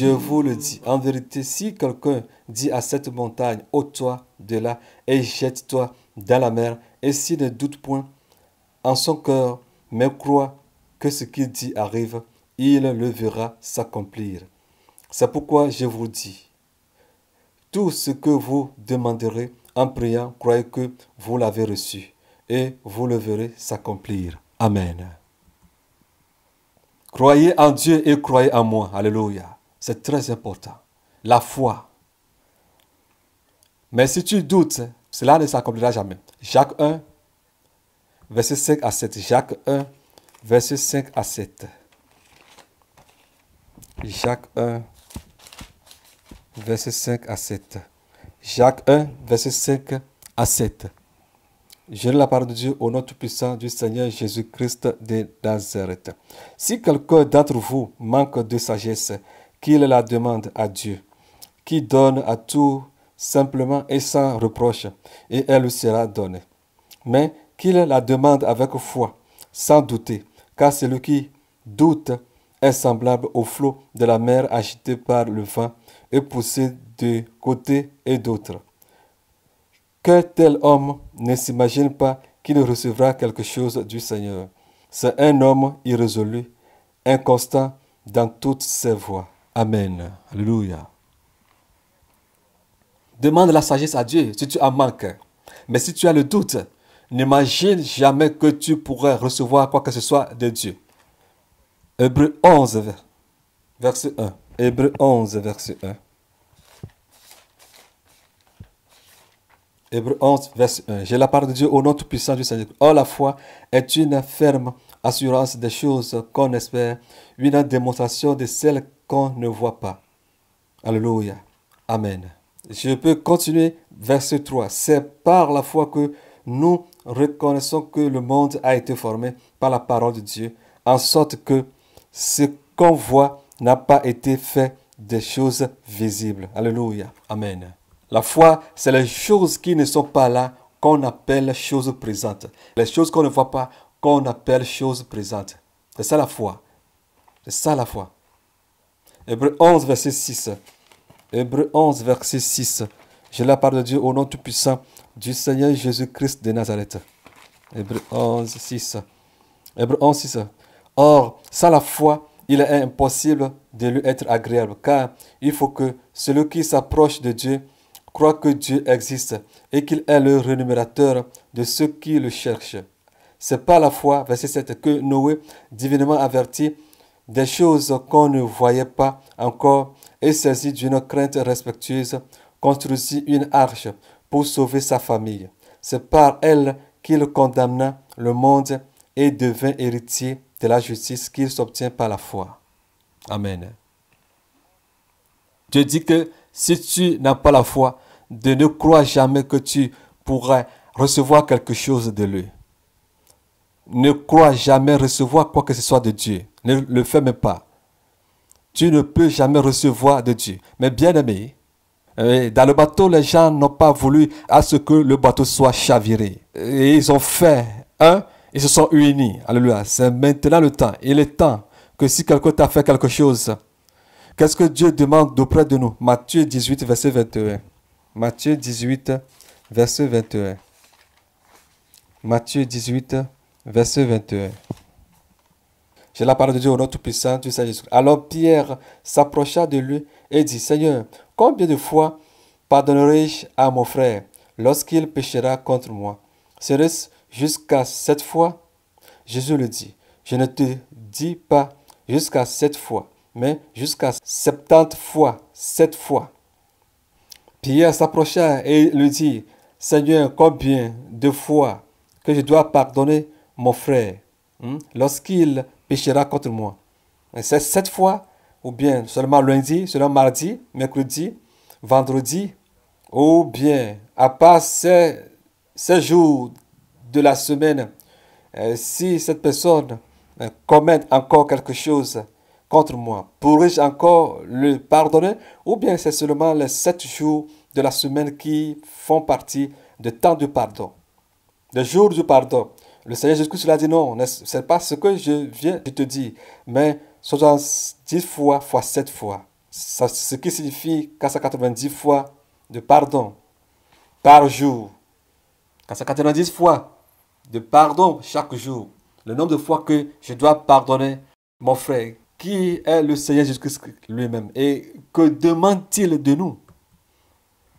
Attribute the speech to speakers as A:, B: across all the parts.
A: Je vous le dis, en vérité, si quelqu'un dit à cette montagne, ô toi de là et jette-toi dans la mer, et s'il ne doute point en son cœur mais crois que ce qu'il dit arrive, il le verra s'accomplir. C'est pourquoi je vous dis, tout ce que vous demanderez en priant, croyez que vous l'avez reçu, et vous le verrez s'accomplir. Amen. Croyez en Dieu et croyez en moi. Alléluia. C'est très important. La foi. Mais si tu doutes, cela ne s'accomplira jamais. Jacques 1, verset 5 à 7. Jacques 1, verset 5 à 7. Jacques 1, verset 5 à 7. Jacques 1, verset 5 à 7. Je la parole de Dieu au nom tout-puissant du Seigneur Jésus-Christ de Nazareth. Si quelqu'un d'entre vous manque de sagesse, qu'il la demande à Dieu, qui donne à tout simplement et sans reproche, et elle lui sera donnée. Mais qu'il la demande avec foi, sans douter, car celui qui doute est semblable au flot de la mer agité par le vent et poussé de côté et d'autre. Que tel homme ne s'imagine pas qu'il recevra quelque chose du Seigneur. C'est un homme irrésolu, inconstant dans toutes ses voies. Amen. Alléluia. Demande la sagesse à Dieu si tu en manques. Mais si tu as le doute, N'imagine jamais que tu pourrais recevoir quoi que ce soit de Dieu. Hébreu 11, verset 1. Hébreu 11, verset 1. Hébreu 11, verset 1. J'ai la part de Dieu au nom tout-puissant du Seigneur. Or, oh, la foi est une ferme assurance des choses qu'on espère, une démonstration de celles qu'on ne voit pas. Alléluia. Amen. Je peux continuer. Verset 3. C'est par la foi que nous reconnaissons que le monde a été formé par la parole de Dieu, en sorte que ce qu'on voit n'a pas été fait des choses visibles. Alléluia. Amen. La foi, c'est les choses qui ne sont pas là qu'on appelle choses présentes. Les choses qu'on ne voit pas qu'on appelle choses présentes. C'est ça la foi. C'est ça la foi. Hébreu 11, verset 6. Hébreu 11, verset 6. Je la parle de Dieu au nom tout-puissant du Seigneur Jésus-Christ de Nazareth. Hébreu 11, 6. Hébreu 11, 6. Or, sans la foi, il est impossible de lui être agréable, car il faut que celui qui s'approche de Dieu croit que Dieu existe et qu'il est le rémunérateur de ceux qui le cherchent. C'est par la foi, verset 7, que Noé, divinement averti des choses qu'on ne voyait pas encore et saisi d'une crainte respectueuse, construisit une arche pour sauver sa famille. C'est par elle qu'il condamna le monde et devint héritier de la justice qu'il s'obtient par la foi. Amen. Dieu dit que si tu n'as pas la foi, ne crois jamais que tu pourrais recevoir quelque chose de lui. Ne crois jamais recevoir quoi que ce soit de Dieu. Ne le fais même pas. Tu ne peux jamais recevoir de Dieu. Mais bien aimé, euh, dans le bateau, les gens n'ont pas voulu à ce que le bateau soit chaviré. Et ils ont fait un, ils se sont unis. Alléluia. C'est maintenant le temps. Il est temps que si quelqu'un t'a fait quelque chose, qu'est-ce que Dieu demande auprès de nous Matthieu 18, verset 21. Matthieu 18, verset 21. Matthieu 18, verset 21. J'ai la parole de Dieu au nom tout-puissant, du saint Alors Pierre s'approcha de lui et dit, Seigneur, Combien de fois pardonnerai-je à mon frère lorsqu'il péchera contre moi Serait-ce jusqu'à sept fois Jésus le dit, je ne te dis pas jusqu'à sept fois, mais jusqu'à septante fois, sept fois. Pierre s'approcha et lui dit, Seigneur, combien de fois que je dois pardonner mon frère hmm, lorsqu'il péchera contre moi C'est sept fois ou bien seulement lundi, seulement mardi, mercredi, vendredi, ou bien à part ces, jours de la semaine, euh, si cette personne euh, commet encore quelque chose contre moi, pourrais-je encore le pardonner ou bien c'est seulement les sept jours de la semaine qui font partie de temps de pardon, le jour du pardon. Le Seigneur Jésus-Christ l'a dit non, ce n'est pas ce que je viens de te dire, mais 70 fois fois 7 fois. ce qui signifie 490 fois de pardon par jour. 490 fois de pardon chaque jour. Le nombre de fois que je dois pardonner mon frère, qui est le Seigneur Jésus-Christ lui-même. Et que demande-t-il de nous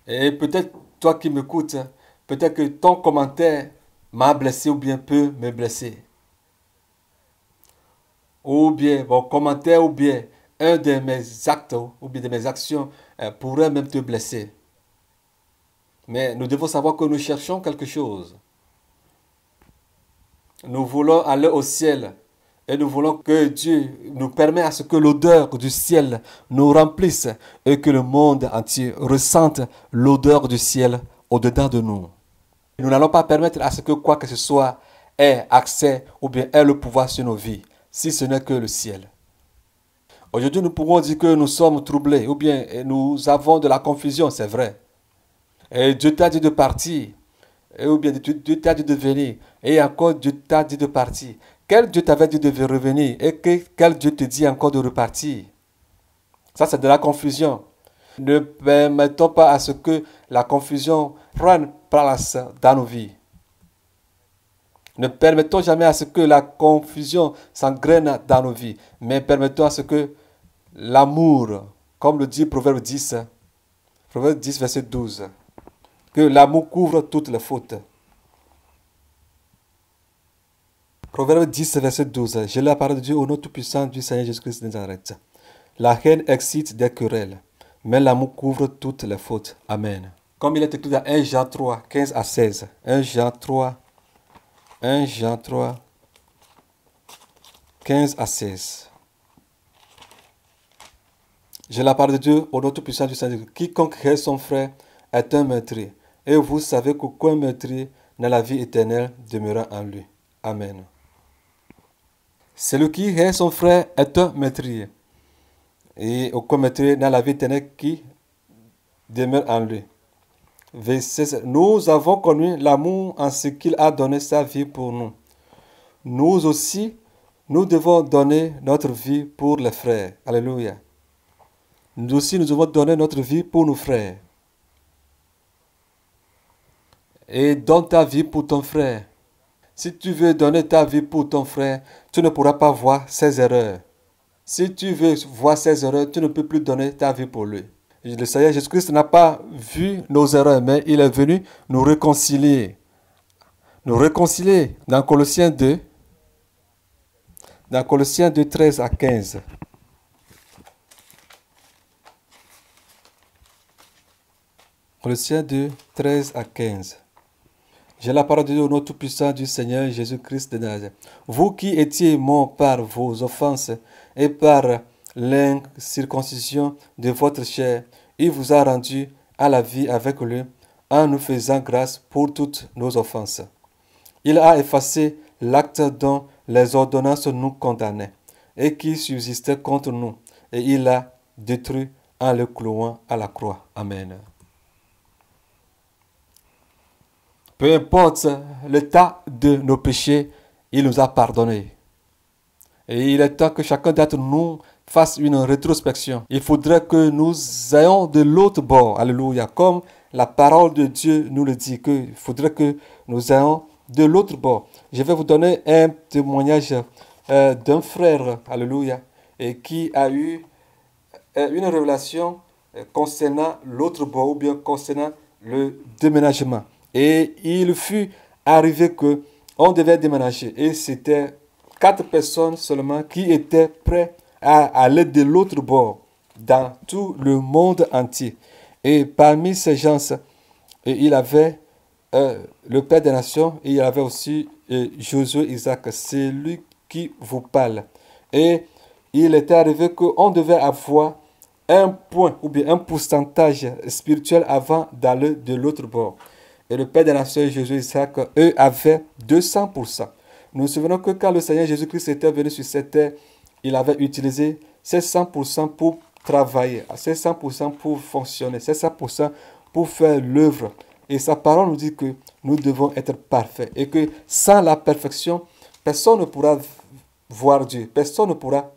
A: Et peut-être toi qui m'écoutes, hein, peut-être que ton commentaire m'a blessé ou bien peut me blesser ou bien vos commentaires ou bien un de mes actes ou bien de mes actions euh, pourrait même te blesser. Mais nous devons savoir que nous cherchons quelque chose. Nous voulons aller au ciel et nous voulons que Dieu nous permette à ce que l'odeur du ciel nous remplisse et que le monde entier ressente l'odeur du ciel au-dedans de nous. Nous n'allons pas permettre à ce que quoi que ce soit ait accès ou bien ait le pouvoir sur nos vies si ce n'est que le ciel. Aujourd'hui, nous pouvons dire que nous sommes troublés ou bien nous avons de la confusion, c'est vrai. Et Dieu t'a dit de partir. Et ou bien Dieu t'a dit de venir. Et encore Dieu t'a dit de partir. Quel Dieu t'avait dit de revenir et que, quel Dieu te dit encore de repartir Ça, c'est de la confusion. Ne permettons pas à ce que la confusion prenne place dans nos vies. Ne permettons jamais à ce que la confusion s'engraine dans nos vies, mais permettons à ce que l'amour, comme le dit Proverbe 10, Proverbe 10, verset 12, que l'amour couvre toutes les fautes. Proverbe 10, verset 12, j'ai la parole de Dieu au nom tout-puissant du Seigneur Jésus-Christ de Nazareth. La haine excite des querelles, mais l'amour couvre toutes les fautes. Amen. Comme il est écrit dans 1 Jean 3, 15 à 16. 1 Jean 3, 1 Jean 3, 15 à 16. J'ai la part de Dieu au nom tout-puissant du saint dieu Quiconque crée son frère est un maître. Et vous savez qu'aucun maître n'a la vie éternelle demeurant en lui. Amen. Celui qui est son frère est un meurtrier. Et aucun meurtrier n'a la vie éternelle qui demeure en lui. Nous avons connu l'amour en ce qu'il a donné sa vie pour nous. Nous aussi, nous devons donner notre vie pour les frères. Alléluia. Nous aussi, nous devons donner notre vie pour nos frères. Et donne ta vie pour ton frère. Si tu veux donner ta vie pour ton frère, tu ne pourras pas voir ses erreurs. Si tu veux voir ses erreurs, tu ne peux plus donner ta vie pour lui. Le Seigneur Jésus-Christ n'a pas vu nos erreurs, mais il est venu nous réconcilier. Nous réconcilier dans Colossiens 2, dans Colossiens 2, 13 à 15. Colossiens 2, 13 à 15. J'ai la parole de Dieu au nom tout-puissant du Seigneur Jésus-Christ de Nazareth. Vous qui étiez morts par vos offenses et par l'incirconcision de votre chair, il vous a rendu à la vie avec lui en nous faisant grâce pour toutes nos offenses. Il a effacé l'acte dont les ordonnances nous condamnaient et qui subsistait contre nous, et il l'a détruit en le clouant à la croix. Amen. Peu importe l'état de nos péchés, il nous a pardonné. Et il est temps que chacun d'entre nous fasse une rétrospection. Il faudrait que nous ayons de l'autre bord. Alléluia. Comme la parole de Dieu nous le dit, Il faudrait que nous ayons de l'autre bord. Je vais vous donner un témoignage euh, d'un frère, alléluia, et qui a eu euh, une révélation euh, concernant l'autre bord ou bien concernant le déménagement. Et il fut arrivé que on devait déménager et c'était quatre personnes seulement qui étaient prêtes à aller de l'autre bord dans tout le monde entier. Et parmi ces gens, et il avait euh, le Père des Nations, et il avait aussi jésus euh, Josué Isaac, c'est lui qui vous parle. Et il était arrivé qu'on devait avoir un point ou bien un pourcentage spirituel avant d'aller de l'autre bord. Et le Père des Nations et Josué Isaac, eux, avaient 200%. Nous nous souvenons que quand le Seigneur Jésus-Christ était venu sur cette terre, il avait utilisé ses 100% pour travailler, ses 100% pour fonctionner, ses 100% pour faire l'œuvre. Et sa parole nous dit que nous devons être parfaits et que sans la perfection, personne ne pourra voir Dieu, personne ne pourra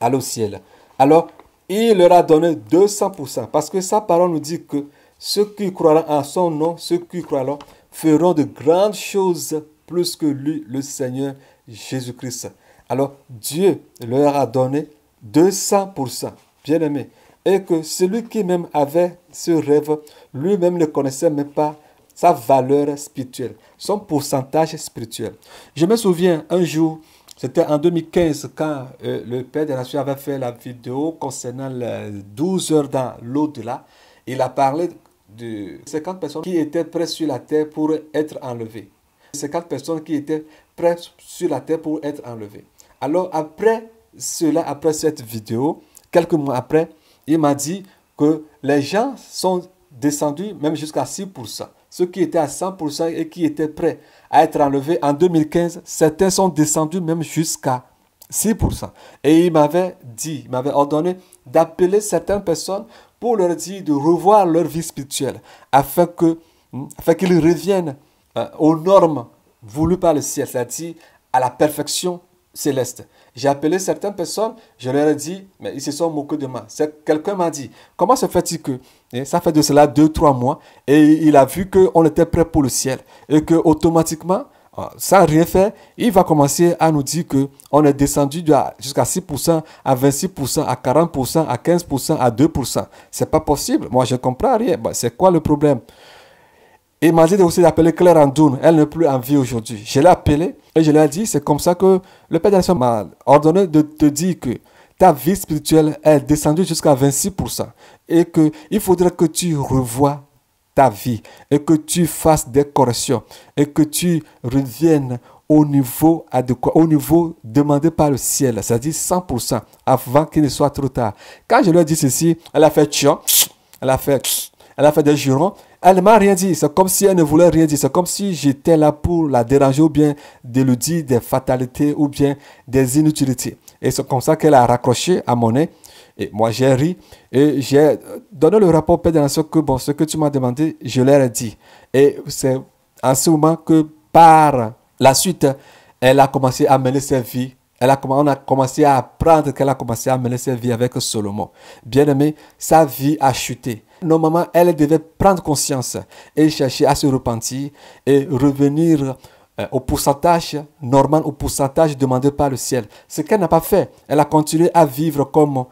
A: aller au ciel. Alors, il leur a donné 200% parce que sa parole nous dit que ceux qui croiront en son nom, ceux qui croiront, feront de grandes choses plus que lui, le Seigneur Jésus-Christ. Alors Dieu leur a donné 200%, bien aimé. Et que celui qui même avait ce rêve, lui-même ne connaissait même pas sa valeur spirituelle, son pourcentage spirituel. Je me souviens un jour, c'était en 2015 quand euh, le Père la Nations avait fait la vidéo concernant les 12 heures dans l'au-delà. Il a parlé de 50 personnes qui étaient prêtes sur la terre pour être enlevées. 50 personnes qui étaient prêtes sur la terre pour être enlevées. Alors après cela, après cette vidéo, quelques mois après, il m'a dit que les gens sont descendus même jusqu'à 6%. Ceux qui étaient à 100% et qui étaient prêts à être enlevés en 2015, certains sont descendus même jusqu'à 6%. Et il m'avait dit, il m'avait ordonné d'appeler certaines personnes pour leur dire de revoir leur vie spirituelle afin que hmm, afin qu'ils reviennent euh, aux normes voulues par le ciel, c'est-à-dire à la perfection céleste. J'ai appelé certaines personnes, je leur ai dit, mais ils se sont moqués de moi. Quelqu'un m'a dit, comment se fait-il que eh, ça fait de cela deux, trois mois et il a vu qu'on était prêt pour le ciel et que automatiquement, ah, sans rien faire, il va commencer à nous dire que on est descendu jusqu'à 6%, à 26%, à 40%, à 15%, à 2%. C'est pas possible. Moi, je comprends rien. c'est quoi le problème? Et dit aussi d'appeler Claire Andoun. Elle n'est plus en vie aujourd'hui. Je l'ai appelée et je lui ai dit, c'est comme ça que le Père D'Assemblée m'a ordonné de te dire que ta vie spirituelle est descendue jusqu'à 26%. Et qu'il faudrait que tu revoies ta vie et que tu fasses des corrections et que tu reviennes au niveau adéquat, au niveau demandé par le ciel, c'est-à-dire 100% avant qu'il ne soit trop tard. Quand je lui ai dit ceci, elle a fait tchon, elle a fait elle a fait des jurons. Elle m'a rien dit. C'est comme si elle ne voulait rien dire. C'est comme si j'étais là pour la déranger ou bien de lui dire des fatalités ou bien des inutilités. Et c'est comme ça qu'elle a raccroché à mon nez. Et moi, j'ai ri et j'ai donné le rapport soeur que bon, ce que tu m'as demandé, je l'ai ai dit. Et c'est en ce moment que par la suite, elle a commencé à mener sa vie elle a, on a commencé à apprendre qu'elle a commencé à mener sa vie avec Solomon. Bien aimé, sa vie a chuté. Normalement, elle devait prendre conscience et chercher à se repentir et revenir euh, au pourcentage normal, au pourcentage demandé par le ciel. Ce qu'elle n'a pas fait, elle a continué à vivre comme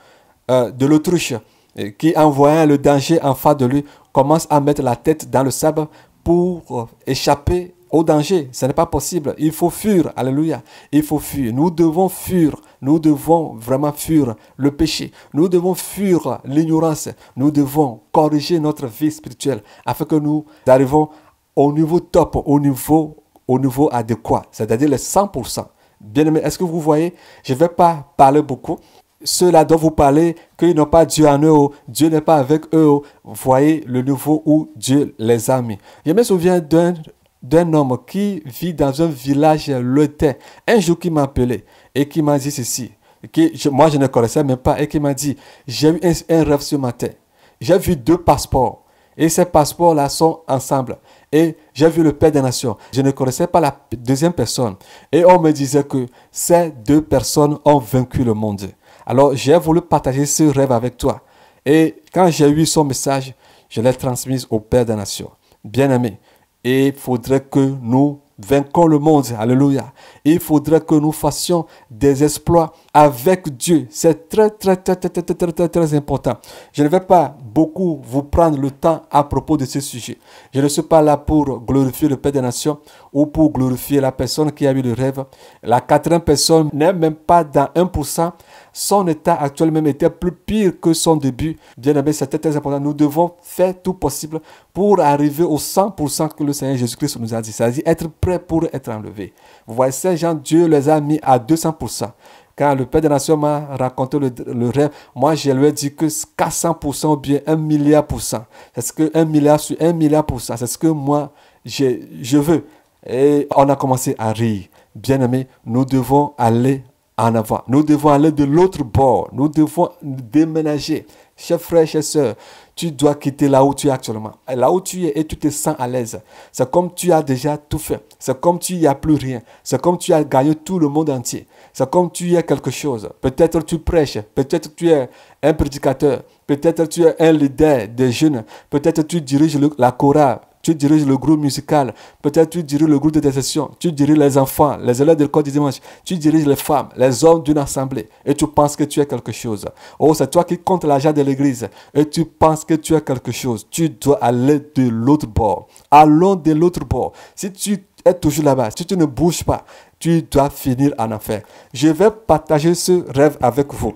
A: euh, de l'autruche euh, qui, en voyant le danger en face de lui, commence à mettre la tête dans le sable pour échapper au danger. Ce n'est pas possible. Il faut fuir. Alléluia. Il faut fuir. Nous devons fuir nous devons vraiment fuir le péché. Nous devons fuir l'ignorance. Nous devons corriger notre vie spirituelle afin que nous arrivons au niveau top, au niveau, au niveau adéquat, c'est-à-dire les 100%. Bien aimé, est-ce que vous voyez, je ne vais pas parler beaucoup. Ceux-là dont vous parlez, qu'ils n'ont pas Dieu en eux, Dieu n'est pas avec eux. Voyez le niveau où Dieu les a mis. Je me souviens d'un d'un homme qui vit dans un village lointain. Un jour, qui m'appelait et qui m'a dit ceci, que moi je ne connaissais même pas, et qui m'a dit, j'ai eu un, rêve ce matin. J'ai vu deux passeports. Et ces passeports-là sont ensemble. Et j'ai vu le Père des Nations. Je ne connaissais pas la deuxième personne. Et on me disait que ces deux personnes ont vaincu le monde. Alors j'ai voulu partager ce rêve avec toi. Et quand j'ai eu son message, je l'ai transmis au Père des Nations. Bien aimé, il faudrait que nous vainquons le monde. Alléluia. il faudrait que nous fassions des exploits avec Dieu. C'est très, très, très, très, très, très, très, très important. Je ne vais pas beaucoup vous prendre le temps à propos de ce sujet. Je ne suis pas là pour glorifier le Père des Nations ou pour glorifier la personne qui a eu le rêve. La quatrième personne n'est même pas dans 1%. Son état actuel même était plus pire que son début. Bien aimé, c'est très, très important. Nous devons faire tout possible pour arriver au 100% que le Seigneur Jésus-Christ nous a dit. C'est-à-dire être prêt pour être enlevé. Vous voyez, Saint Jean, Dieu les a mis à 200%. Quand le Père de Nations m'a raconté le, rêve, moi je lui ai dit que 400% ou bien 1 milliard pour cent. C'est ce que 1 milliard sur 1 milliard pour C'est ce que moi je, je veux. Et on a commencé à rire. Bien aimé, nous devons aller en avant. Nous devons aller de l'autre bord. Nous devons déménager. Chers frères, chers sœurs, tu dois quitter là où tu es actuellement, là où tu es et tu te sens à l'aise. C'est comme tu as déjà tout fait. C'est comme tu n'y as plus rien. C'est comme tu as gagné tout le monde entier. C'est comme tu es quelque chose. Peut-être tu prêches, peut-être tu es un prédicateur, peut-être tu es un leader des jeunes, peut-être tu diriges la chorale, tu diriges le groupe musical, peut-être tu diriges le groupe de sessions, tu diriges les enfants, les élèves de l'école du dimanche, tu diriges les femmes, les hommes d'une assemblée, et tu penses que tu es quelque chose. Oh, c'est toi qui comptes l'argent de l'église, et tu penses que tu es quelque chose. Tu dois aller de l'autre bord. Allons de l'autre bord. Si tu es toujours là-bas, si tu ne bouges pas, tu dois finir en enfer. Je vais partager ce rêve avec vous.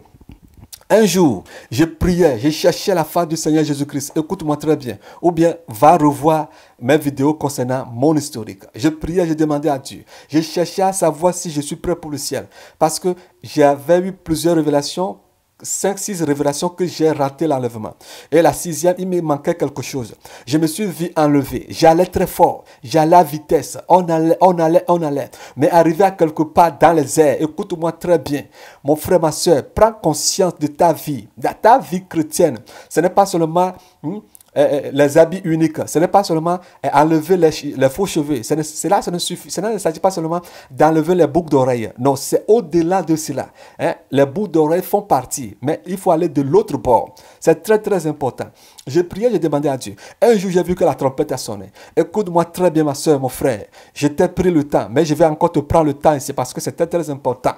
A: Un jour, je priais, je cherchais la face du Seigneur Jésus-Christ. Écoute-moi très bien. Ou bien, va revoir mes vidéos concernant mon historique. Je priais, je demandais à Dieu. Je cherchais à savoir si je suis prêt pour le ciel. Parce que j'avais eu plusieurs révélations 5, 6 révélations que j'ai raté l'enlèvement. Et la sixième, il me manquait quelque chose. Je me suis vu enlever. J'allais très fort. J'allais à vitesse. On allait, on allait, on allait. Mais arrivé à quelque part dans les airs, écoute-moi très bien. Mon frère, ma soeur, prends conscience de ta vie, de ta vie chrétienne. Ce n'est pas seulement... Hmm, euh, euh, les habits uniques. Ce n'est pas seulement euh, enlever les, faux cheveux. Cela ne suffit. Cela ne s'agit pas seulement d'enlever les boucles d'oreilles. Non, c'est au-delà de cela. Hein. Les boucles d'oreilles font partie, mais il faut aller de l'autre bord. C'est très très important. J'ai prié, j'ai demandé à Dieu. Un jour, j'ai vu que la trompette a sonné. Écoute-moi très bien, ma soeur, mon frère. Je t'ai pris le temps, mais je vais encore te prendre le temps ici parce que c'était très important.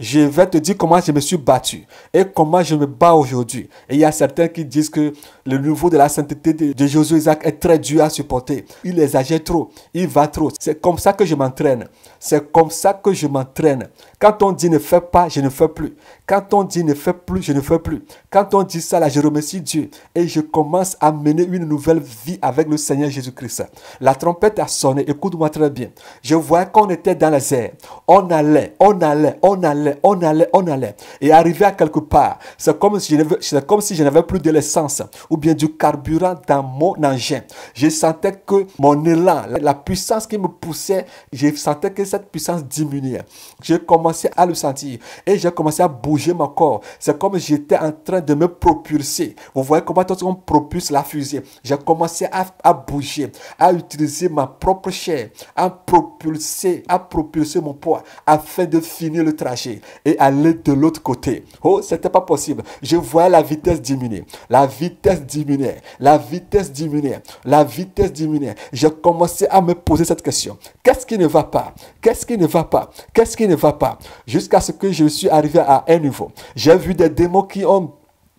A: Je vais te dire comment je me suis battu et comment je me bats aujourd'hui. Et il y a certains qui disent que le niveau de la sainteté de, de Josué Isaac est très dur à supporter. Il exagère trop, il va trop. C'est comme ça que je m'entraîne. C'est comme ça que je m'entraîne. Quand on dit ne fais pas, je ne fais plus. Quand on dit ne fais plus, je ne fais plus. Quand on dit ça, là, je remercie Dieu et je commence à mener une nouvelle vie avec le Seigneur Jésus-Christ. La trompette a sonné, écoute-moi très bien. Je vois qu'on était dans les airs. On allait, on allait, on allait, on allait, on allait. Et arrivé à quelque part, c'est comme si je n'avais plus de l'essence ou bien du carburant dans mon engin. Je sentais que mon élan, la puissance qui me poussait, je sentais que cette puissance diminuait. J'ai commencé à le sentir et j'ai commencé à bouger mon corps. C'est comme si j'étais en train de me propulser. Vous voyez comment on propulse propulse la fusée. J'ai commencé à, bouger, à utiliser ma propre chair, à propulser, à propulser mon poids afin de finir le trajet et aller de l'autre côté. Oh, c'était pas possible. Je voyais la vitesse diminuer, la vitesse diminuer, la vitesse diminuer, la vitesse diminuer. J'ai commencé à me poser cette question. Qu'est-ce qui ne va pas? Qu'est-ce qui ne va pas? Qu'est-ce qui ne va pas? Jusqu'à ce que je suis arrivé à un niveau. J'ai vu des démons qui ont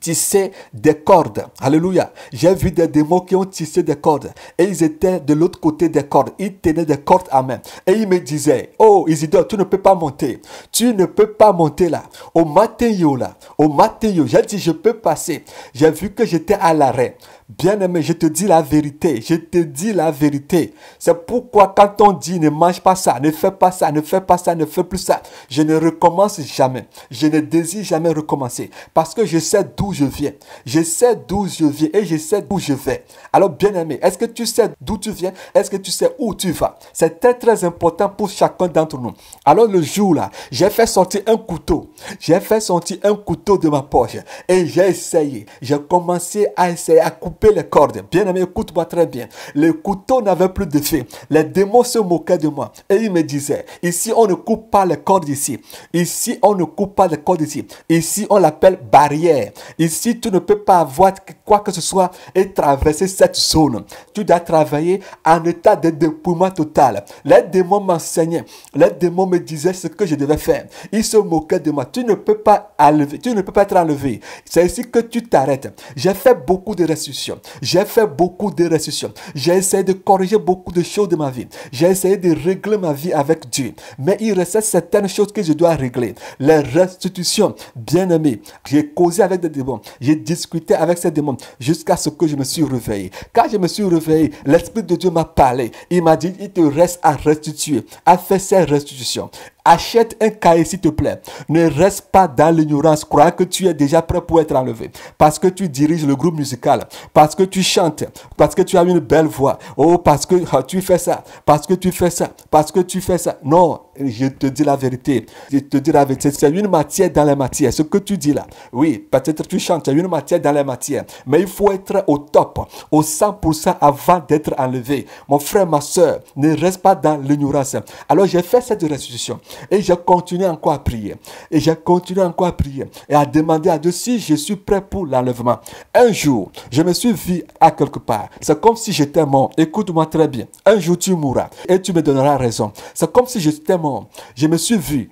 A: tisser des cordes. Alléluia. J'ai vu des démons qui ont tissé des cordes. Et ils étaient de l'autre côté des cordes. Ils tenaient des cordes à main. Et ils me disaient, oh Isidore, tu ne peux pas monter. Tu ne peux pas monter là. Au matin, là. Au matin, J'ai dit, je peux passer. J'ai vu que j'étais à l'arrêt. Bien-aimé, je te dis la vérité. Je te dis la vérité. C'est pourquoi quand on dit ne mange pas ça, ne fais pas ça, ne fais pas ça, ne fais plus ça, je ne recommence jamais. Je ne désire jamais recommencer. Parce que je sais d'où je viens. Je sais d'où je viens et je sais d'où je vais. Alors, bien-aimé, est-ce que tu sais d'où tu viens Est-ce que tu sais où tu vas C'est très, très important pour chacun d'entre nous. Alors, le jour-là, j'ai fait sortir un couteau. J'ai fait sortir un couteau de ma poche et j'ai essayé. J'ai commencé à essayer à couper les cordes. Bien-aimé, écoute-moi très bien. Le couteau n'avait plus de feu, Les démons se moquaient de moi et ils me disaient, ici, on ne coupe pas les cordes ici. Ici, on ne coupe pas les cordes ici. Ici, on l'appelle barrière. Ici, tu ne peux pas avoir quoi que ce soit et traverser cette zone. Tu dois travailler en état de dépouillement total. Les démons m'enseignaient. Les démons me disaient ce que je devais faire. Ils se moquaient de moi. Tu ne peux pas enlever. Tu ne peux pas être enlevé. C'est ici que tu t'arrêtes. J'ai fait beaucoup de restitutions. J'ai fait beaucoup de restitutions. J'ai essayé de corriger beaucoup de choses de ma vie. J'ai essayé de régler ma vie avec Dieu. Mais il restait certaines choses que je dois régler. Les restitutions, bien aimé, j'ai causé avec des démons. J'ai discuté avec ces démons jusqu'à ce que je me suis réveillé. Quand je me suis réveillé, l'Esprit de Dieu m'a parlé. Il m'a dit, il te reste à restituer, à faire ces restitutions. Achète un cahier s'il te plaît. Ne reste pas dans l'ignorance, Crois que tu es déjà prêt pour être enlevé. Parce que tu diriges le groupe musical, parce que tu chantes, parce que tu as une belle voix. Oh, parce que ah, tu fais ça, parce que tu fais ça, parce que tu fais ça. Non, je te dis la vérité. Je te dis la vérité. C'est une matière dans la matière, Ce que tu dis là, oui, peut-être tu chantes, c'est une matière dans la matière, Mais il faut être au top, au 100% avant d'être enlevé. Mon frère, ma soeur, ne reste pas dans l'ignorance. Alors j'ai fait cette restitution. Et j'ai continué encore à prier. Et j'ai continué encore à prier et à demander à Dieu si je suis prêt pour l'enlèvement. Un jour, je me suis vu à quelque part. C'est comme si j'étais mort. Écoute-moi très bien. Un jour, tu mourras et tu me donneras raison. C'est comme si j'étais mort. Je me suis vu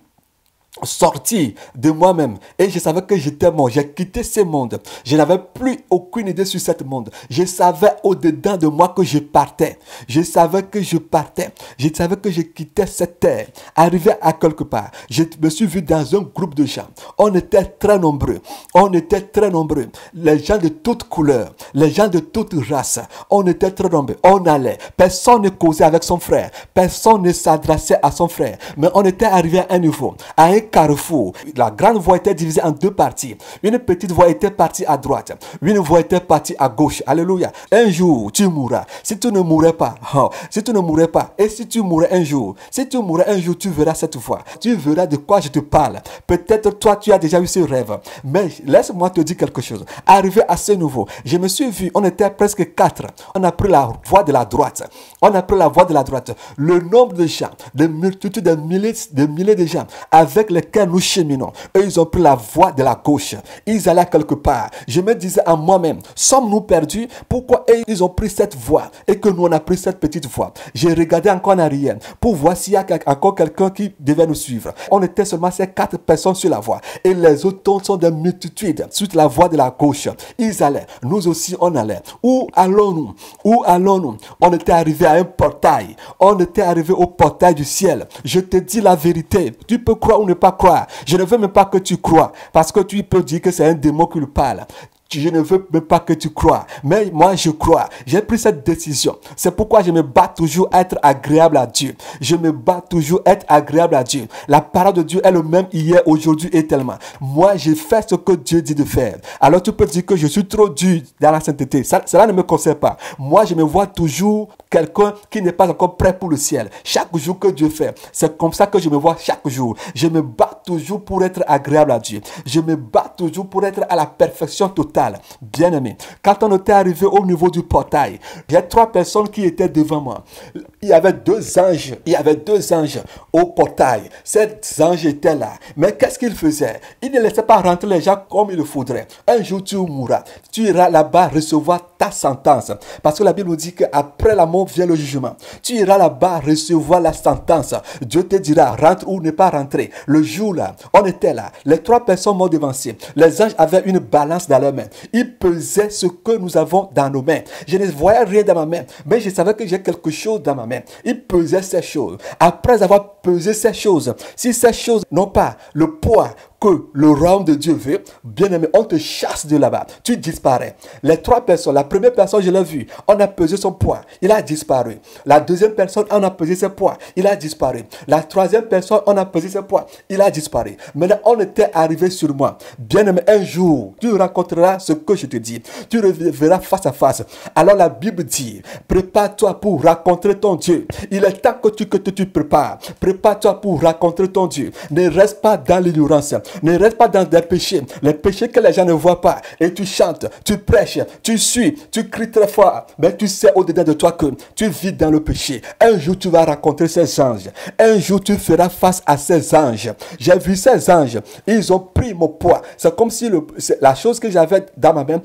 A: sorti de moi-même et je savais que j'étais mort. J'ai quitté ce monde. Je n'avais plus aucune idée sur ce monde. Je savais au-dedans de moi que je partais. Je savais que je partais. Je savais que je quittais cette terre. Arrivé à quelque part, je me suis vu dans un groupe de gens. On était très nombreux. On était très nombreux. Les gens de toutes couleurs, les gens de toutes races. On était très nombreux. On allait. Personne ne causait avec son frère. Personne ne s'adressait à son frère. Mais on était arrivé à un niveau, à carrefour. La grande voie était divisée en deux parties. Une petite voie était partie à droite. Une voie était partie à gauche. Alléluia. Un jour, tu mourras. Si tu ne mourrais pas, oh, si tu ne mourrais pas, et si tu mourrais un jour, si tu mourrais un jour, tu verras cette voie. Tu verras de quoi je te parle. Peut-être toi, tu as déjà eu ce rêve. Mais laisse-moi te dire quelque chose. Arrivé à ce nouveau, je me suis vu, on était presque quatre. On a pris la voie de la droite. On a pris la voie de la droite. Le nombre de gens, de multitudes, de milliers, de milliers de gens, avec lesquels nous cheminons. Eux, ils ont pris la voie de la gauche. Ils allaient quelque part. Je me disais à moi-même, sommes-nous perdus Pourquoi eux, ils ont pris cette voie et que nous, on a pris cette petite voie J'ai regardé encore en arrière pour voir s'il y a encore quelqu'un qui devait nous suivre. On était seulement ces quatre personnes sur la voie et les autres sont des multitudes sur la voie de la gauche. Ils allaient. Nous aussi, on allait. Où allons-nous Où allons-nous On était arrivé à un portail. On était arrivé au portail du ciel. Je te dis la vérité. Tu peux croire ou ne pas croire. Je ne veux même pas que tu crois. Parce que tu peux dire que c'est un démon qui le parle je ne veux même pas que tu crois, mais moi je crois. J'ai pris cette décision. C'est pourquoi je me bats toujours à être agréable à Dieu. Je me bats toujours être agréable à Dieu. La parole de Dieu est le même hier, aujourd'hui et tellement. Moi, je fais ce que Dieu dit de faire. Alors tu peux dire que je suis trop dur dans la sainteté. cela ne me concerne pas. Moi, je me vois toujours quelqu'un qui n'est pas encore prêt pour le ciel. Chaque jour que Dieu fait, c'est comme ça que je me vois chaque jour. Je me bats toujours pour être agréable à Dieu. Je me bats toujours pour être à la perfection totale. Bien aimé, quand on était arrivé au niveau du portail, il y a trois personnes qui étaient devant moi. Il y avait deux anges. Il y avait deux anges au portail. Ces anges étaient là. Mais qu'est-ce qu'ils faisaient Ils ne laissaient pas rentrer les gens comme il le faudrait. Un jour, tu mourras. Tu iras là-bas recevoir ta sentence. Parce que la Bible nous dit qu'après la mort, vient le jugement. Tu iras là-bas recevoir la sentence. Dieu te dira, rentre ou ne pas rentrer. Le jour-là, on était là. Les trois personnes m'ont devancé. Les anges avaient une balance dans leurs mains. Ils pesaient ce que nous avons dans nos mains. Je ne voyais rien dans ma main, mais je savais que j'ai quelque chose dans ma main. Ils pesaient ces choses. Après avoir pesé ces choses, si ces choses n'ont pas le poids que le royaume de Dieu veut, bien aimé, on te chasse de là-bas. Tu disparais. Les trois personnes, la première personne, je l'ai vue, on a pesé son poids, il a disparu. La deuxième personne, on a pesé ses poids, il a disparu. La troisième personne, on a pesé ses poids, il a disparu. Maintenant, on était arrivé sur moi. Bien aimé, un jour, tu raconteras ce que je te dis. Tu verras face à face. Alors la Bible dit, prépare-toi pour rencontrer ton Dieu. Il est temps que tu, que tu, prépares. Prépare-toi pour rencontrer ton Dieu. Ne reste pas dans l'ignorance. Ne reste pas dans des péchés, les péchés que les gens ne voient pas. Et tu chantes, tu prêches, tu suis, tu cries très fort. Mais tu sais au-dedans de toi que tu vis dans le péché. Un jour, tu vas rencontrer ces anges. Un jour, tu feras face à ces anges. J'ai vu ces anges. Ils ont pris mon poids. C'est comme si le, la chose que j'avais dans ma main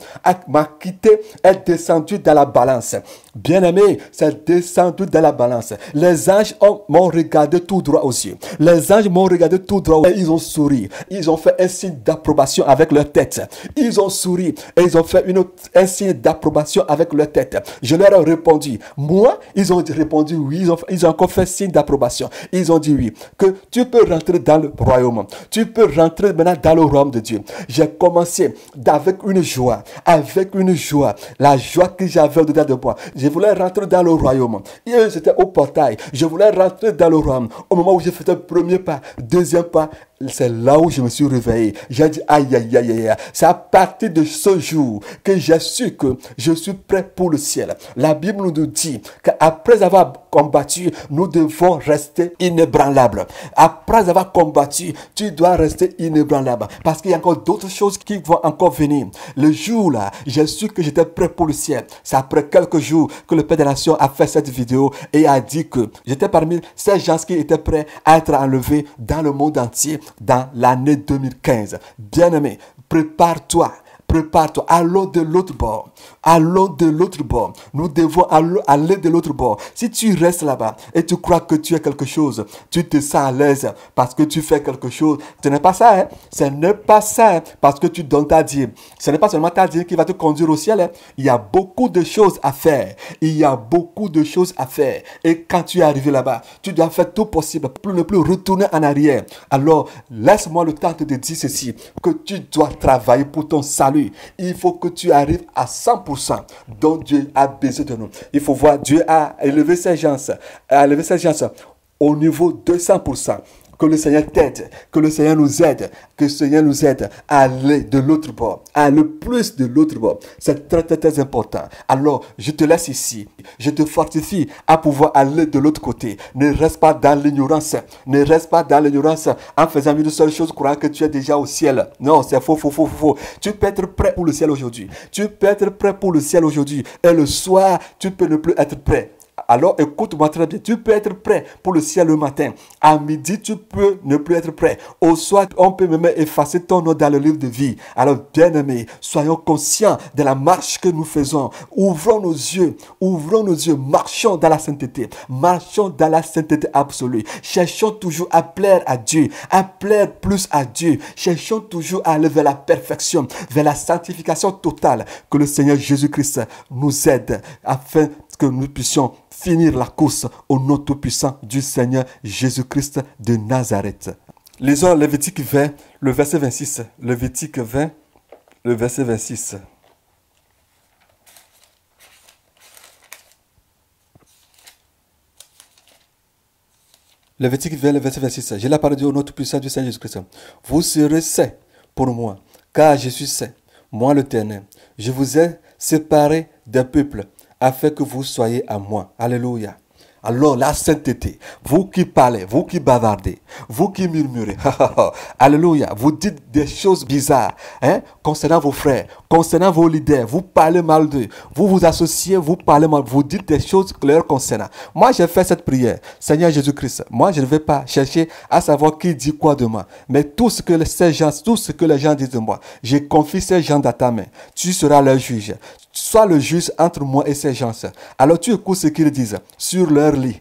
A: m'a quitté, est descendue dans la balance. Bien-aimé, c'est descendu dans la balance. Les anges m'ont regardé tout droit aux yeux. Les anges m'ont regardé tout droit aux yeux. ils ont souri ils ont fait un signe d'approbation avec leur tête. Ils ont souri et ils ont fait une autre, un signe d'approbation avec leur tête. Je leur ai répondu, moi, ils ont répondu oui, ils ont, ils ont encore fait signe d'approbation. Ils ont dit oui, que tu peux rentrer dans le royaume. Tu peux rentrer maintenant dans le royaume de Dieu. J'ai commencé avec une joie, avec une joie, la joie que j'avais au-dedans de moi. Je voulais rentrer dans le royaume. Et j'étais au portail. Je voulais rentrer dans le royaume. Au moment où j'ai fait un premier pas, deuxième pas, c'est là où je me suis réveillé. J'ai dit, aïe, aïe, aïe, aïe. C'est à partir de ce jour que j'ai su que je suis prêt pour le ciel. La Bible nous dit qu'après avoir combattu, nous devons rester inébranlables. Après avoir combattu, tu dois rester inébranlable. Parce qu'il y a encore d'autres choses qui vont encore venir. Le jour-là, j'ai su que j'étais prêt pour le ciel. C'est après quelques jours que le Père des Nations a fait cette vidéo et a dit que j'étais parmi ces gens qui étaient prêts à être enlevés dans le monde entier dans l'année 2015. Bien-aimé, prépare-toi prépare-toi, allons de l'autre bord allons de l'autre bord. Nous devons aller de l'autre bord. Si tu restes là-bas et tu crois que tu es quelque chose, tu te sens à l'aise parce que tu fais quelque chose, ce n'est pas ça. Hein? Ce n'est pas ça hein, parce que tu donnes ta dîme. Ce n'est pas seulement ta dîme qui va te conduire au ciel. Hein. Il y a beaucoup de choses à faire. Il y a beaucoup de choses à faire. Et quand tu es arrivé là-bas, tu dois faire tout possible pour ne plus retourner en arrière. Alors, laisse-moi le temps de te dire ceci, que tu dois travailler pour ton salut. Il faut que tu arrives à 100% dont Dieu a besoin de nous. Il faut voir, Dieu a élevé sa gens, a élevé ses gens au niveau 200%. Que le Seigneur t'aide, que le Seigneur nous aide, que le Seigneur nous aide à aller de l'autre bord, à aller plus de l'autre bord. C'est très, très, important. Alors, je te laisse ici. Je te fortifie à pouvoir aller de l'autre côté. Ne reste pas dans l'ignorance. Ne reste pas dans l'ignorance en faisant une seule chose, croire que tu es déjà au ciel. Non, c'est faux, faux, faux, faux, faux. Tu peux être prêt pour le ciel aujourd'hui. Tu peux être prêt pour le ciel aujourd'hui. Et le soir, tu peux ne plus être prêt alors écoute-moi très bien. Tu peux être prêt pour le ciel le matin. À midi, tu peux ne plus être prêt. Au soir, on peut même effacer ton nom dans le livre de vie. Alors, bien-aimés, soyons conscients de la marche que nous faisons. Ouvrons nos yeux. Ouvrons nos yeux. Marchons dans la sainteté. Marchons dans la sainteté absolue. Cherchons toujours à plaire à Dieu. À plaire plus à Dieu. Cherchons toujours à aller vers la perfection, vers la sanctification totale. Que le Seigneur Jésus-Christ nous aide afin que nous puissions finir la course au nom tout-puissant du Seigneur Jésus-Christ de Nazareth. Lisons Lévitique 20, le verset 26. Lévitique 20, le verset 26. Lévitique 20, le verset 26. J'ai la parole du nom tout-puissant du Seigneur Jésus-Christ. Vous serez saints pour moi, car je suis saint, moi le l'Éternel. Je vous ai séparés d'un peuple afin que vous soyez à moi. Alléluia. Alors la sainteté, vous qui parlez, vous qui bavardez, vous qui murmurez, alléluia, vous dites des choses bizarres hein, concernant vos frères, concernant vos leaders, vous parlez mal d'eux, vous vous associez, vous parlez mal, vous dites des choses claires concernant. Moi j'ai fait cette prière, Seigneur Jésus-Christ, moi je ne vais pas chercher à savoir qui dit quoi de moi, mais tout ce que gens, tout ce que les gens disent de moi, J'ai confié ces gens dans ta main, tu seras leur juge, Sois le juge entre moi et ces gens-là. Alors tu écoutes ce qu'ils disent sur leur lit,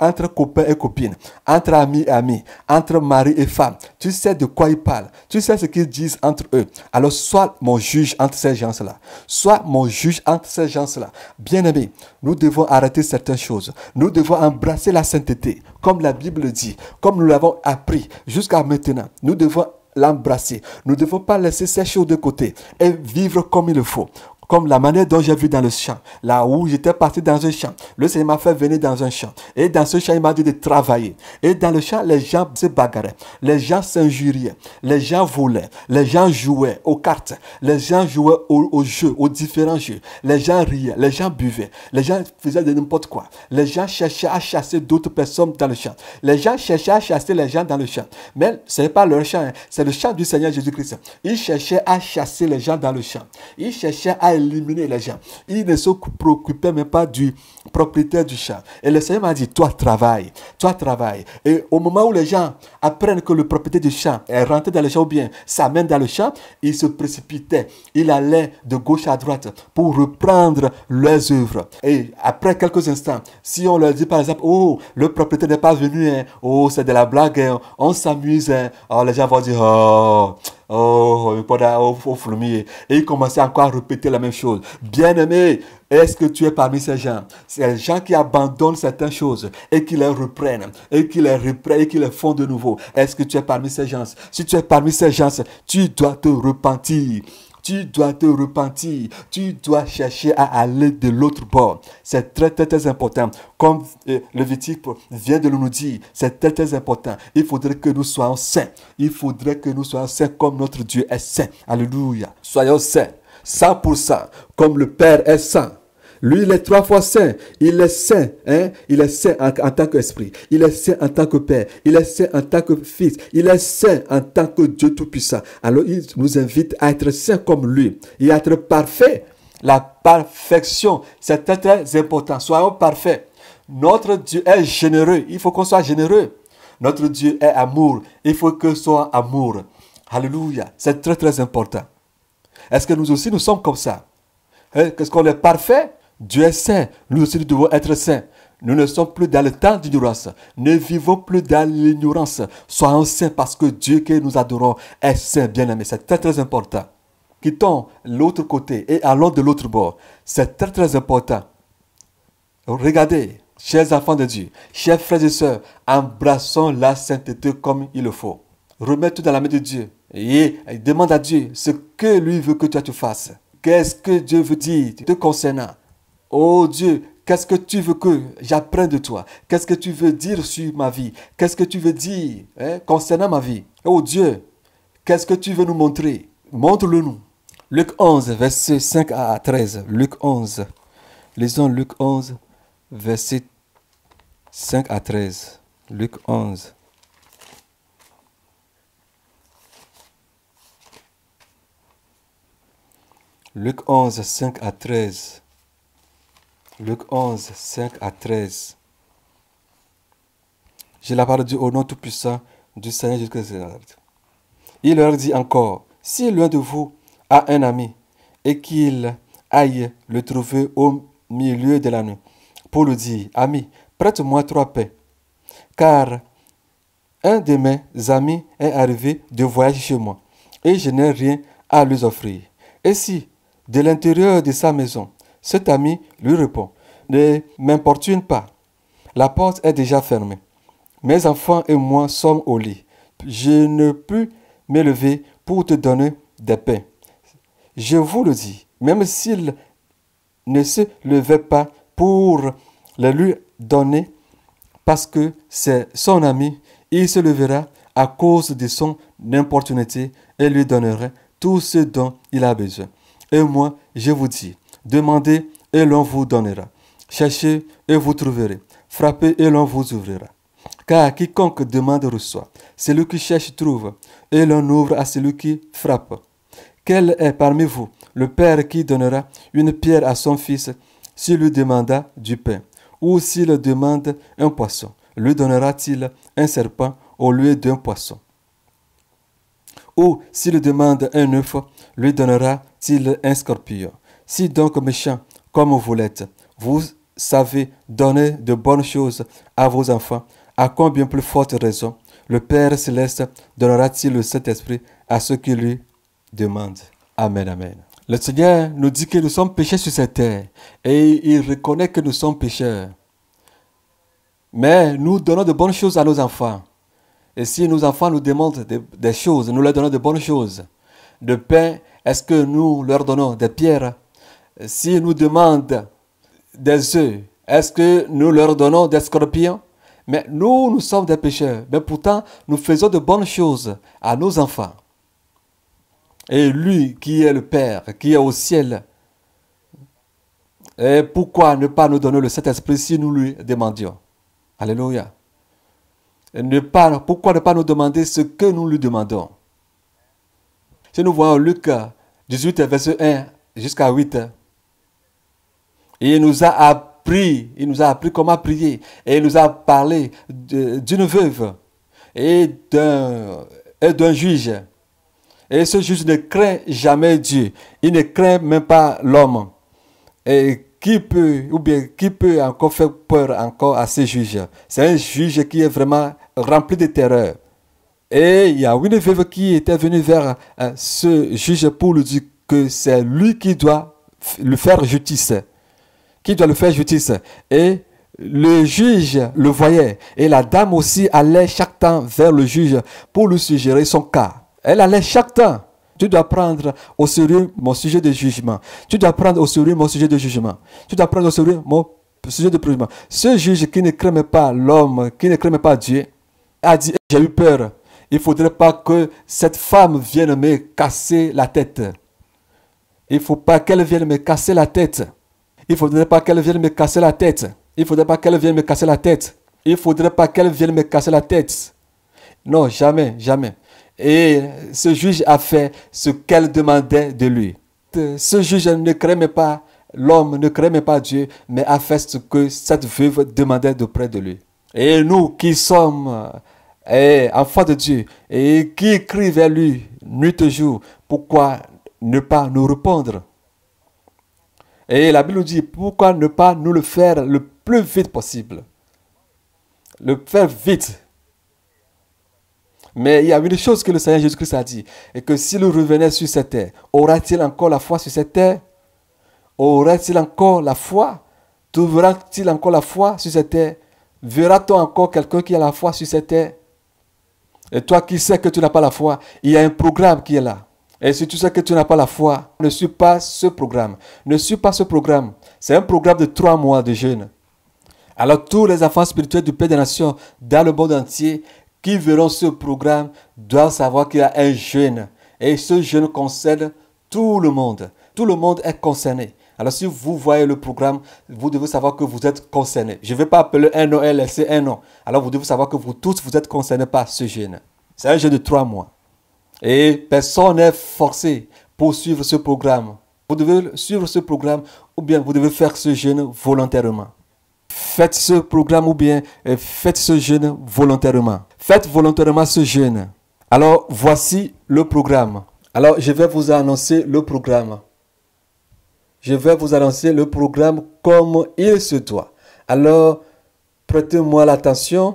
A: entre copains et copines, entre amis et amis, entre mari et femme. Tu sais de quoi ils parlent. Tu sais ce qu'ils disent entre eux. Alors sois mon juge entre ces gens-là. Sois mon juge entre ces gens-là. Bien-aimés, nous devons arrêter certaines choses. Nous devons embrasser la sainteté, comme la Bible dit, comme nous l'avons appris jusqu'à maintenant. Nous devons l'embrasser. Nous ne devons pas laisser ces choses de côté et vivre comme il le faut. Comme la manière dont j'ai vu dans le champ, là où j'étais parti dans un champ, le Seigneur m'a fait venir dans un champ. Et dans ce champ, il m'a dit de travailler. Et dans le champ, les gens se bagarraient, les gens s'injuriaient, les gens volaient, les gens jouaient aux cartes, les gens jouaient aux, jeux, aux différents jeux, les gens riaient, les gens buvaient, les gens faisaient de n'importe quoi. Les gens cherchaient à chasser d'autres personnes dans le champ. Les gens cherchaient à chasser les gens dans le champ. Mais ce n'est pas leur champ, hein. c'est le champ du Seigneur Jésus-Christ. Ils cherchaient à chasser les gens dans le champ. Ils cherchaient à éliminer les gens. Il ne se préoccupaient même pas du propriétaire du champ. Et le Seigneur m'a dit, toi travaille, toi travaille. Et au moment où les gens apprennent que le propriétaire du champ est rentré dans le champ ou bien s'amène dans le champ, ils se précipitaient. Il allait de gauche à droite pour reprendre leurs œuvres. Et après quelques instants, si on leur dit par exemple, oh, le propriétaire n'est pas venu, hein. oh, c'est de la blague, hein. on s'amuse, hein. oh, les gens vont dire, oh, Oh, au Et il commençait encore à répéter la même chose. Bien-aimé, est-ce que tu es parmi ces gens Ces gens qui abandonnent certaines choses et qui les reprennent, et qui les reprennent, et qui les font de nouveau. Est-ce que tu es parmi ces gens Si tu es parmi ces gens, tu dois te repentir tu dois te repentir, tu dois chercher à aller de l'autre bord. C'est très, très, très important. Comme euh, le Vitique vient de nous dire, c'est très, très important. Il faudrait que nous soyons saints. Il faudrait que nous soyons saints comme notre Dieu est saint. Alléluia. Soyons saints. 100%, comme le Père est saint. Lui, il est trois fois saint. Il est saint. Hein? Il est saint en, tant qu'esprit. Il est saint en tant que Père. Il est saint en tant que Fils. Il est saint en tant que Dieu Tout-Puissant. Alors, il nous invite à être saint comme lui et à être parfait. La perfection, c'est très, très important. Soyons parfaits. Notre Dieu est généreux. Il faut qu'on soit généreux. Notre Dieu est amour. Il faut que soit amour. Alléluia. C'est très, très important. Est-ce que nous aussi, nous sommes comme ça? Hein? Est-ce qu'on est parfait? Dieu est saint, nous aussi nous devons être saints. Nous ne sommes plus dans le temps d'ignorance. Ne vivons plus dans l'ignorance. Soyons saints parce que Dieu que nous adorons est saint, bien-aimé. C'est très très important. Quittons l'autre côté et allons de l'autre bord. C'est très très important. Regardez, chers enfants de Dieu, chers frères et sœurs, embrassons la sainteté comme il le faut. Remets toi dans la main de Dieu et demande à Dieu ce que lui veut que tu fasses. Qu'est-ce que Dieu veut dire te concernant Oh Dieu, qu'est-ce que tu veux que j'apprenne de toi Qu'est-ce que tu veux dire sur ma vie Qu'est-ce que tu veux dire hein, concernant ma vie Oh Dieu, qu'est-ce que tu veux nous montrer Montre-le nous. Luc 11, verset 5 à 13. Luc 11. Lisons Luc 11, verset 5 à 13. Luc 11. Luc 11, 5 à 13. Luc 11, 5 à 13. J'ai la parole du au nom tout-puissant du Seigneur Jésus-Christ. Il leur dit encore, si l'un de vous a un ami et qu'il aille le trouver au milieu de la nuit, pour lui dire, ami, prête-moi trois paix, car un de mes amis est arrivé de voyage chez moi, et je n'ai rien à lui offrir. Et si, de l'intérieur de sa maison, cet ami lui répond, ne m'importune pas, la porte est déjà fermée. Mes enfants et moi sommes au lit. Je ne puis m'élever pour te donner des pains. Je vous le dis, même s'il ne se levait pas pour les lui donner, parce que c'est son ami, il se levera à cause de son importunité et lui donnera tout ce dont il a besoin. Et moi, je vous dis, Demandez et l'on vous donnera. Cherchez et vous trouverez. Frappez et l'on vous ouvrira. Car quiconque demande reçoit. Celui qui cherche trouve. Et l'on ouvre à celui qui frappe. Quel est parmi vous le Père qui donnera une pierre à son fils s'il lui demanda du pain Ou s'il demande un poisson, lui donnera-t-il un serpent au lieu d'un poisson Ou s'il demande un œuf, lui donnera-t-il un scorpion si donc méchant, comme vous l'êtes, vous savez donner de bonnes choses à vos enfants, à combien plus forte raison le Père céleste donnera-t-il le Saint-Esprit à ceux qui lui demandent Amen, amen. Le Seigneur nous dit que nous sommes péchés sur cette terre et il reconnaît que nous sommes pécheurs. Mais nous donnons de bonnes choses à nos enfants. Et si nos enfants nous demandent des, des choses, nous leur donnons de bonnes choses. De pain, est-ce que nous leur donnons des pierres s'ils nous demandent des œufs, est-ce que nous leur donnons des scorpions Mais nous, nous sommes des pécheurs. Mais pourtant, nous faisons de bonnes choses à nos enfants. Et lui qui est le Père, qui est au ciel, et pourquoi ne pas nous donner le Saint-Esprit si nous lui demandions Alléluia. ne pas, pourquoi ne pas nous demander ce que nous lui demandons Si nous voyons Luc 18, verset 1 jusqu'à 8, il nous a appris, il nous a appris comment prier. Et il nous a parlé d'une veuve et d'un juge. Et ce juge ne craint jamais Dieu. Il ne craint même pas l'homme. Et qui peut, ou bien qui peut encore faire peur encore à ce juge C'est un juge qui est vraiment rempli de terreur. Et il y a une veuve qui était venue vers euh, ce juge pour lui dire que c'est lui qui doit lui faire justice qui doit le faire justice. Et le juge le voyait. Et la dame aussi allait chaque temps vers le juge pour lui suggérer son cas. Elle allait chaque temps. Tu dois prendre au sérieux mon sujet de jugement. Tu dois prendre au sérieux mon sujet de jugement. Tu dois prendre au sérieux mon sujet de jugement. Ce juge qui ne craignait pas l'homme, qui ne craignait pas Dieu, a dit, j'ai eu peur. Il ne faudrait pas que cette femme vienne me casser la tête. Il ne faut pas qu'elle vienne me casser la tête. Il ne faudrait pas qu'elle vienne me casser la tête. Il ne faudrait pas qu'elle vienne me casser la tête. Il ne faudrait pas qu'elle vienne me casser la tête. Non, jamais, jamais. Et ce juge a fait ce qu'elle demandait de lui. Ce juge ne craignait pas l'homme, ne craignait pas Dieu, mais a fait ce que cette veuve demandait de près de lui. Et nous qui sommes eh, enfants de Dieu et qui crient vers lui nuit et jour, pourquoi ne pas nous répondre et la Bible nous dit, pourquoi ne pas nous le faire le plus vite possible Le faire vite. Mais il y a une chose que le Seigneur Jésus-Christ a dit, et que s'il revenait sur cette terre, aura-t-il encore la foi sur cette terre Aura-t-il encore la foi Trouvera-t-il encore la foi sur cette terre Verra-t-on encore quelqu'un qui a la foi sur cette terre Et toi qui sais que tu n'as pas la foi, il y a un programme qui est là. Et si tu sais que tu n'as pas la foi, ne suis pas ce programme. Ne suis pas ce programme. C'est un programme de trois mois de jeûne. Alors tous les enfants spirituels du Père des Nations dans le monde entier qui verront ce programme doivent savoir qu'il y a un jeûne. Et ce jeûne concerne tout le monde. Tout le monde est concerné. Alors si vous voyez le programme, vous devez savoir que vous êtes concerné. Je ne vais pas appeler un nom et un nom. Alors vous devez savoir que vous tous, vous êtes concernés par ce jeûne. C'est un jeûne de trois mois. Et personne n'est forcé pour suivre ce programme. Vous devez suivre ce programme ou bien vous devez faire ce jeûne volontairement. Faites ce programme ou bien euh, faites ce jeûne volontairement. Faites volontairement ce jeûne. Alors voici le programme. Alors je vais vous annoncer le programme. Je vais vous annoncer le programme comme il se doit. Alors prêtez-moi l'attention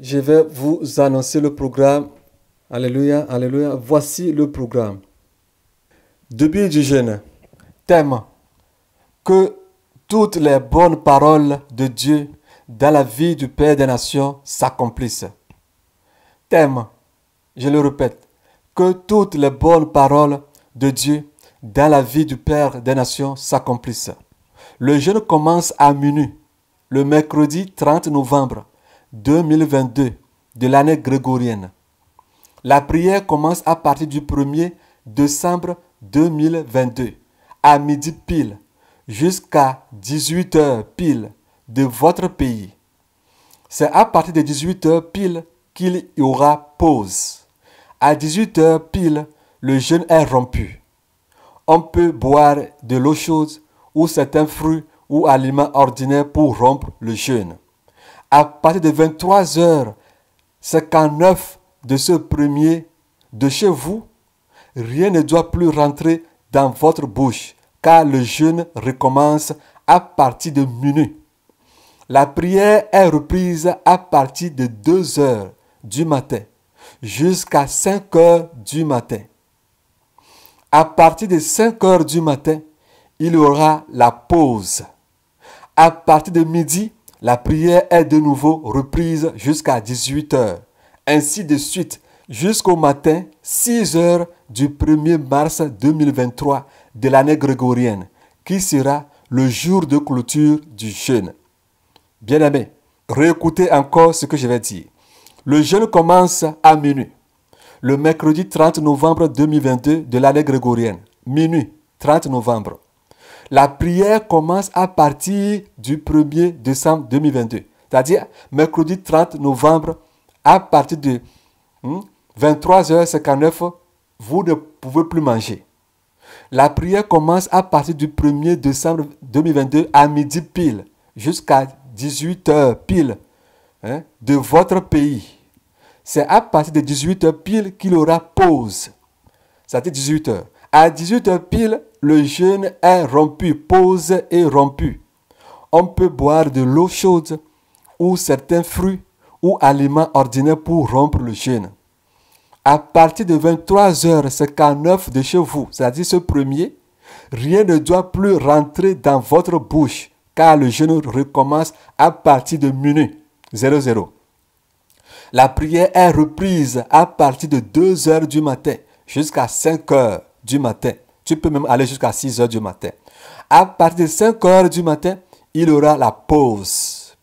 A: je vais vous annoncer le programme. Alléluia, alléluia. Voici le programme. Début du jeûne. Thème. Que toutes les bonnes paroles de Dieu dans la vie du Père des Nations s'accomplissent. Thème. Je le répète. Que toutes les bonnes paroles de Dieu dans la vie du Père des Nations s'accomplissent. Le jeûne commence à minuit, le mercredi 30 novembre 2022 de l'année grégorienne. La prière commence à partir du 1er décembre 2022 à midi pile jusqu'à 18h pile de votre pays. C'est à partir de 18h pile qu'il y aura pause. À 18h pile, le jeûne est rompu. On peut boire de l'eau chaude ou certains fruits ou aliments ordinaires pour rompre le jeûne à partir de 23h59 de ce premier de chez vous, rien ne doit plus rentrer dans votre bouche, car le jeûne recommence à partir de minuit. La prière est reprise à partir de 2 h du matin jusqu'à 5 heures du matin. À partir de 5 heures du matin, il y aura la pause. À partir de midi, la prière est de nouveau reprise jusqu'à 18h, ainsi de suite jusqu'au matin 6h du 1er mars 2023 de l'année grégorienne, qui sera le jour de clôture du jeûne. Bien-aimés, réécoutez encore ce que je vais dire. Le jeûne commence à minuit, le mercredi 30 novembre 2022 de l'année grégorienne, minuit 30 novembre la prière commence à partir du 1er décembre 2022. C'est-à-dire mercredi 30 novembre à partir de 23h59, hmm, vous ne pouvez plus manger. La prière commence à partir du 1er décembre 2022 à midi pile jusqu'à 18h pile hein, de votre pays. C'est à partir de 18h pile qu'il aura pause. C'est-à-dire 18h. À 18h pile, le jeûne est rompu, pause est rompu. On peut boire de l'eau chaude ou certains fruits ou aliments ordinaires pour rompre le jeûne. À partir de 23h59 de chez vous, c'est-à-dire ce premier, rien ne doit plus rentrer dans votre bouche car le jeûne recommence à partir de minuit 00. La prière est reprise à partir de 2h du matin jusqu'à 5h du matin. Tu peux même aller jusqu'à 6 heures du matin. À partir de 5 heures du matin, il aura la pause.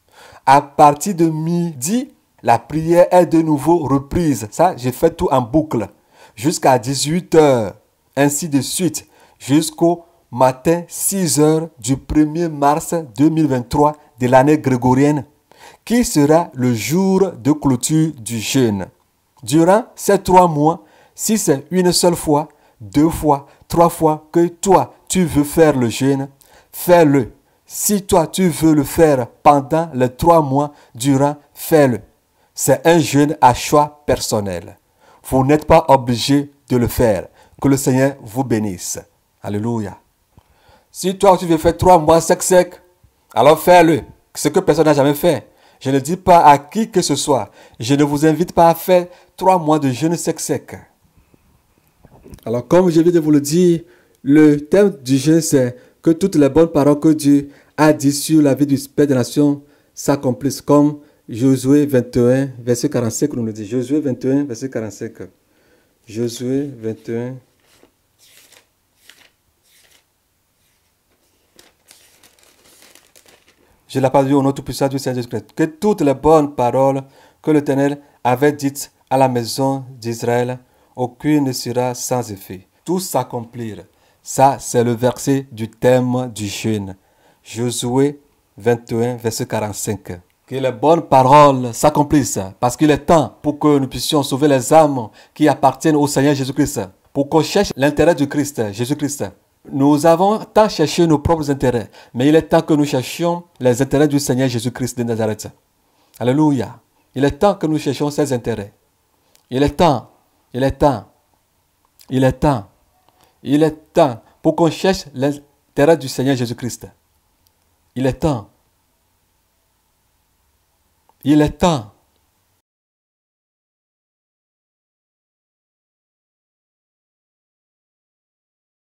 A: À partir de midi, la prière est de nouveau reprise. Ça, j'ai fait tout en boucle. Jusqu'à 18 heures. Ainsi de suite. Jusqu'au matin 6 heures du 1er mars 2023 de l'année grégorienne, qui sera le jour de clôture du jeûne. Durant ces trois mois, si c'est une seule fois, deux fois, trois fois que toi, tu veux faire le jeûne, fais-le. Si toi, tu veux le faire pendant les trois mois durant, fais-le. C'est un jeûne à choix personnel. Vous n'êtes pas obligé de le faire. Que le Seigneur vous bénisse. Alléluia. Si toi, tu veux faire trois mois sec sec, alors fais-le. Ce que personne n'a jamais fait. Je ne dis pas à qui que ce soit. Je ne vous invite pas à faire trois mois de jeûne sec sec. Alors, comme je viens de vous le dire, le thème du jeu, c'est que toutes les bonnes paroles que Dieu a dites sur la vie du Père des Nations s'accomplissent, comme Josué 21, verset 45, nous le dit. Josué 21, verset 45. Josué 21, Je l'ai pas dit au nom tout puissant du Saint-Esprit. Que toutes les bonnes paroles que l'Éternel avait dites à la maison d'Israël aucune ne sera sans effet. Tout s'accomplir. Ça, c'est le verset du thème du jeûne. Josué 21, verset 45. Que les bonnes paroles s'accomplissent, parce qu'il est temps pour que nous puissions sauver les âmes qui appartiennent au Seigneur Jésus-Christ, pour qu'on cherche l'intérêt du Christ, Jésus-Christ. Nous avons tant cherché nos propres intérêts, mais il est temps que nous cherchions les intérêts du Seigneur Jésus-Christ de Nazareth. Alléluia. Il est temps que nous cherchions ses intérêts. Il est temps il est temps. Il est temps. Il est temps pour qu'on cherche l'intérêt du Seigneur Jésus-Christ. Il est temps. Il est temps.